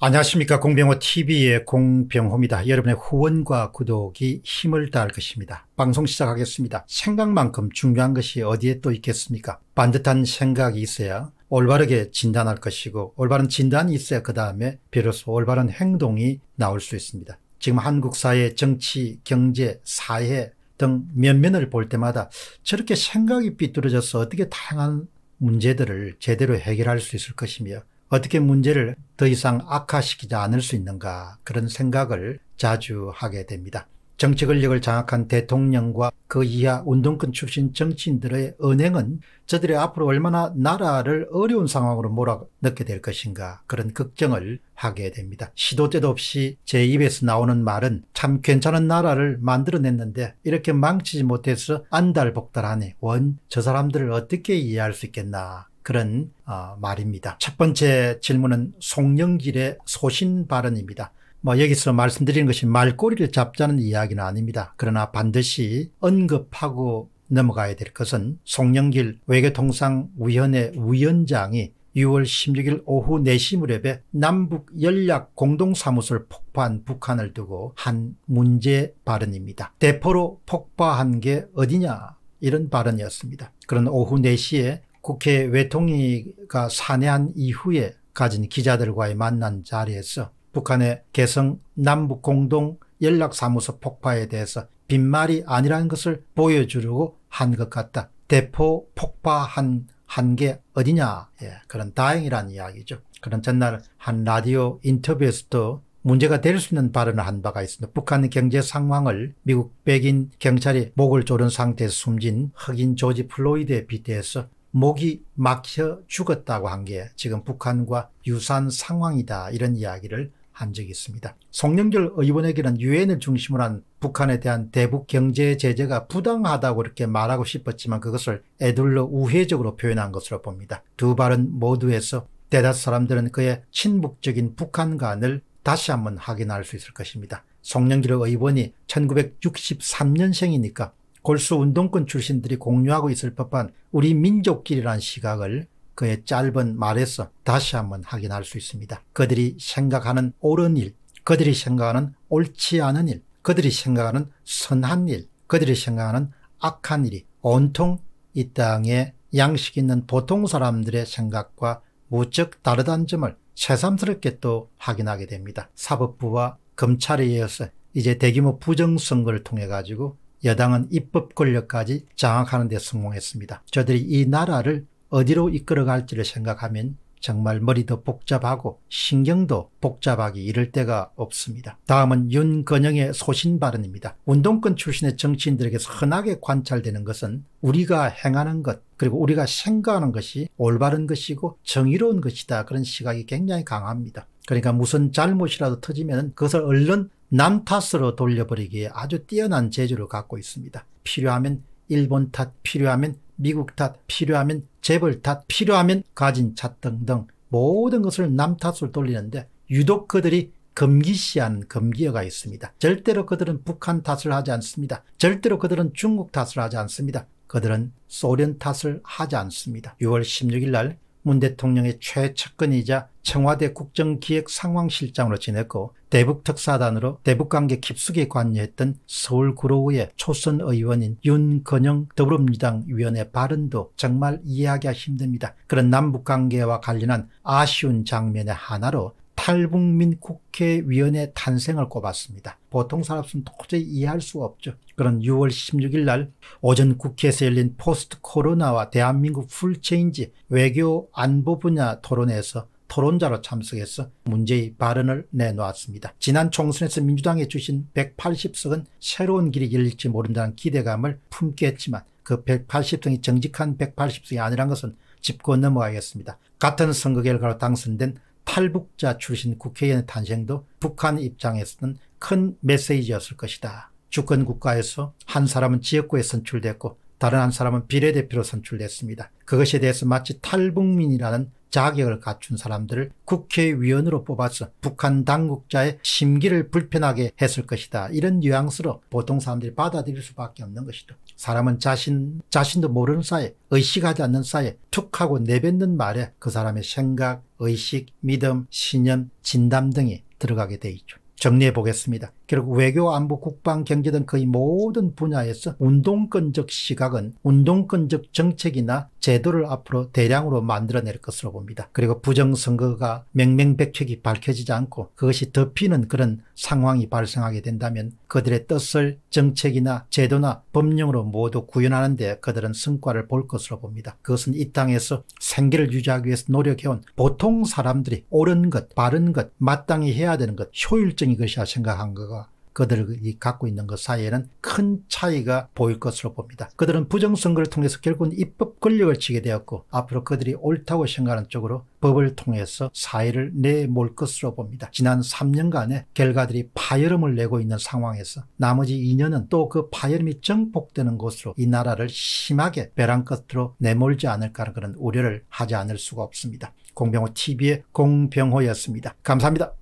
안녕하십니까 공병호 TV의 공병호입니다. 여러분의 후원과 구독이 힘을 다할 것입니다. 방송 시작하겠습니다. 생각만큼 중요한 것이 어디에 또 있겠습니까? 반듯한 생각이 있어야 올바르게 진단할 것이고 올바른 진단이 있어야 그 다음에 비로소 올바른 행동이 나올 수 있습니다. 지금 한국 사회 정치, 경제, 사회 등 면면을 볼 때마다 저렇게 생각이 삐뚤어져서 어떻게 다양한 문제들을 제대로 해결할 수 있을 것이며 어떻게 문제를 더 이상 악화시키지 않을 수 있는가 그런 생각을 자주 하게 됩니다. 정치 권력을 장악한 대통령과 그 이하 운동권 출신 정치인들의 은행은 저들이 앞으로 얼마나 나라를 어려운 상황으로 몰아넣게 될 것인가 그런 걱정을 하게 됩니다. 시도 때도 없이 제 입에서 나오는 말은 참 괜찮은 나라를 만들어냈는데 이렇게 망치지 못해서 안달복달하네원 저 사람들을 어떻게 이해할 수 있겠나 그런 어, 말입니다. 첫 번째 질문은 송영길의 소신 발언입니다. 뭐 여기서 말씀드리는 것이 말꼬리를 잡자는 이야기는 아닙니다. 그러나 반드시 언급하고 넘어가야 될 것은 송영길 외교통상위원회 위원장이 6월 16일 오후 4시 무렵에 남북 연락 공동사무소를 폭파한 북한을 두고 한 문제 발언입니다. 대포로 폭파한 게 어디냐 이런 발언이었습니다. 그런 오후 4시에 국회 외통위가 산해한 이후에 가진 기자들과의 만난 자리에서 북한의 개성 남북공동 연락사무소 폭파에 대해서 빈말이 아니라는 것을 보여주려고 한 것 같다. 대포 폭파한 한게 어디냐 예, 그런 다행이란 이야기죠. 그런 전날 한 라디오 인터뷰에서도 문제가 될 수 있는 발언을 한 바가 있습니다. 북한 경제 상황을 미국 백인 경찰이 목을 조른 상태에서 숨진 흑인 조지 플로이드에 비대해서 목이 막혀 죽었다고 한 게 지금 북한과 유사한 상황이다 이런 이야기를 한 적이 있습니다. 송영길 의원에게는 유엔을 중심으로 한 북한에 대한 대북 경제 제재가 부당하다고 이렇게 말하고 싶었지만 그것을 애둘러 우회적으로 표현한 것으로 봅니다. 두 발은 모두에서 대다수 사람들은 그의 친북적인 북한관을 다시 한번 확인할 수 있을 것입니다. 송영길 의원이 1963년생이니까 골수 운동권 출신들이 공유하고 있을 법한 우리 민족끼리란 시각을 그의 짧은 말에서 다시 한번 확인할 수 있습니다. 그들이 생각하는 옳은 일, 그들이 생각하는 옳지 않은 일, 그들이 생각하는 선한 일, 그들이 생각하는 악한 일이 온통 이 땅에 양식 있는 보통 사람들의 생각과 무척 다르다는 점을 새삼스럽게 또 확인하게 됩니다. 사법부와 검찰에 이어서 이제 대규모 부정선거를 통해 가지고 여당은 입법 권력까지 장악하는 데 성공했습니다. 저들이 이 나라를 어디로 이끌어갈지를 생각하면 정말 머리도 복잡하고 신경도 복잡하기 이를 때가 없습니다. 다음은 윤건영의 소신 발언입니다. 운동권 출신의 정치인들에게서 흔하게 관찰되는 것은 우리가 행하는 것 그리고 우리가 생각하는 것이 올바른 것이고 정의로운 것이다 그런 시각이 굉장히 강합니다. 그러니까 무슨 잘못이라도 터지면 그것을 얼른 남 탓으로 돌려버리기에 아주 뛰어난 재주를 갖고 있습니다. 필요하면 일본 탓, 필요하면 미국 탓, 필요하면 재벌 탓, 필요하면 가진 탓 등등 모든 것을 남 탓으로 돌리는데 유독 그들이 금기시한 금기어가 있습니다. 절대로 그들은 북한 탓을 하지 않습니다. 절대로 그들은 중국 탓을 하지 않습니다. 그들은 소련 탓을 하지 않습니다. 6월 16일 날문 대통령의 최측근이자 청와대 국정기획상황실장으로 지냈고 대북특사단으로 대북관계 깊숙이 관여했던 서울구로우의 초선 의원인 윤건영 더불어민주당 위원의 발언도 정말 이해하기가 힘듭니다. 그런 남북관계와 관련한 아쉬운 장면의 하나로 탈북민 국회위원회 탄생을 꼽았습니다. 보통 사람은 도저히 이해할 수 없죠. 그런 6월 16일 날 오전 국회에서 열린 포스트 코로나와 대한민국 풀체인지 외교 안보 분야 토론에서 토론자로 참석해서 문제의 발언을 내놓았습니다. 지난 총선에서 민주당에 주신 180석은 새로운 길이 열릴지 모른다는 기대감을 품게 했지만 그 180석이 정직한 180석이 아니란 것은 짚고 넘어가겠습니다. 같은 선거 결과로 당선된 탈북자 출신 국회의원 의 탄생도 북한 입장에서는 큰 메시지였을 것이다. 주권국가에서 한 사람은 지역구에 선출됐고 다른 한 사람은 비례대표로 선출됐습니다. 그것에 대해서 마치 탈북민이라는 자격을 갖춘 사람들을 국회의원으로 뽑아서 북한 당국자의 심기를 불편하게 했을 것이다. 이런 뉘앙스로 보통 사람들이 받아들일 수밖에 없는 것이죠. 사람은 자신, 자신도 모르는 사이, 에 의식하지 않는 사이 에툭 하고 내뱉는 말에 그 사람의 생각, 의식, 믿음, 신념, 진담 등이 들어가게 돼 있죠. 정리해 보겠습니다. 결국 외교, 안보, 국방, 경제 등 거의 모든 분야에서 운동권적 시각은 운동권적 정책이나 제도를 앞으로 대량으로 만들어낼 것으로 봅니다. 그리고 부정선거가 명명백백이 밝혀지지 않고 그것이 덮이는 그런 상황이 발생하게 된다면 그들의 뜻을 정책이나 제도나 법령으로 모두 구현하는데 그들은 성과를 볼 것으로 봅니다. 그것은 이 땅에서 생계를 유지하기 위해서 노력해온 보통 사람들이 옳은 것, 바른 것, 마땅히 해야 되는 것, 효율적인 것이라 생각한 거가 그들이 갖고 있는 것 사이에는 큰 차이가 보일 것으로 봅니다. 그들은 부정선거를 통해서 결국은 입법 권력을 지게 되었고 앞으로 그들이 옳다고 생각하는 쪽으로 법을 통해서 사회를 내몰 것으로 봅니다. 지난 3년간의 결과들이 파열음을 내고 있는 상황에서 나머지 2년은 또 그 파열음이 정복되는 것으로 이 나라를 심하게 벼랑 끝으로 내몰지 않을까 하는 그런 우려를 하지 않을 수가 없습니다. 공병호 TV의 공병호였습니다. 감사합니다.